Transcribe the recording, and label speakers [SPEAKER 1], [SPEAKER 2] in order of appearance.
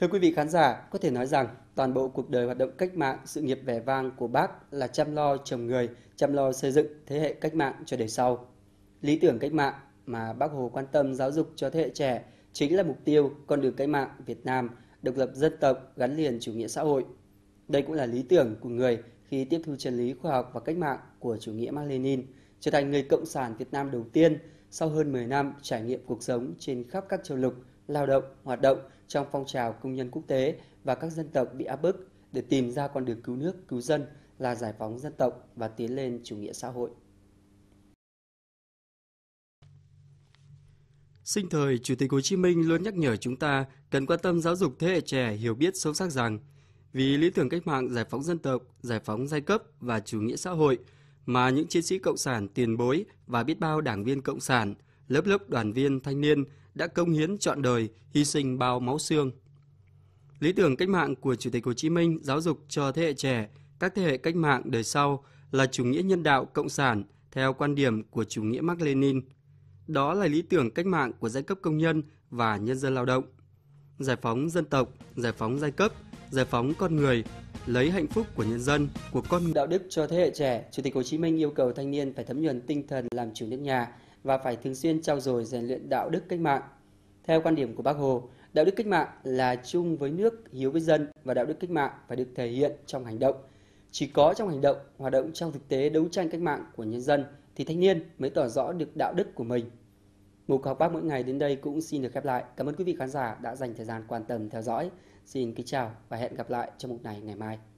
[SPEAKER 1] Thưa quý vị khán giả, có thể nói rằng toàn bộ cuộc đời hoạt động cách mạng, sự nghiệp vẻ vang của bác là chăm lo chồng người, chăm lo xây dựng thế hệ cách mạng cho đời sau. Lý tưởng cách mạng mà bác Hồ quan tâm giáo dục cho thế hệ trẻ chính là mục tiêu con đường cách mạng Việt Nam độc lập dân tộc gắn liền chủ nghĩa xã hội. Đây cũng là lý tưởng của người khi tiếp thu chân lý khoa học và cách mạng của chủ nghĩa Mác Lênin, trở thành người cộng sản Việt Nam đầu tiên sau hơn 10 năm trải nghiệm cuộc sống trên khắp các châu lục – lao động, hoạt động trong phong trào công nhân quốc tế và các dân tộc bị áp bức để tìm ra con đường cứu nước, cứu dân là giải phóng dân tộc và tiến lên chủ nghĩa xã hội. Sinh thời, Chủ tịch Hồ Chí Minh luôn nhắc nhở chúng ta cần quan tâm giáo dục thế hệ trẻ hiểu biết sâu sắc rằng vì lý tưởng cách mạng giải phóng dân tộc, giải phóng giai cấp và chủ nghĩa xã hội mà những chiến sĩ cộng sản tiền bối và biết bao đảng viên cộng sản, lớp lớp đoàn viên thanh niên – đã công hiến trọn đời, hy sinh bao máu xương. Lý tưởng cách mạng của Chủ tịch Hồ Chí Minh giáo dục cho thế hệ trẻ, các thế hệ cách mạng đời sau là chủ nghĩa nhân đạo cộng sản theo quan điểm của chủ nghĩa Mark Lenin. Đó là lý tưởng cách mạng của giai cấp công nhân và nhân dân lao động. Giải phóng dân tộc, giải phóng giai cấp, giải phóng con người, lấy hạnh phúc của nhân dân, của con đạo đức cho thế hệ trẻ, Chủ tịch Hồ Chí Minh yêu cầu thanh niên phải thấm nhuần tinh thần làm chủ nước nhà, và phải thường xuyên trao dồi rèn luyện đạo đức cách mạng. Theo quan điểm của Bác Hồ, đạo đức cách mạng là chung với nước, hiếu với dân và đạo đức cách mạng phải được thể hiện trong hành động. Chỉ có trong hành động, hoạt động trong thực tế đấu tranh cách mạng của nhân dân thì thanh niên mới tỏ rõ được đạo đức của mình. Mục học bác mỗi ngày đến đây cũng xin được khép lại. Cảm ơn quý vị khán giả đã dành thời gian quan tâm theo dõi. Xin kính chào và hẹn gặp lại trong mục này ngày mai.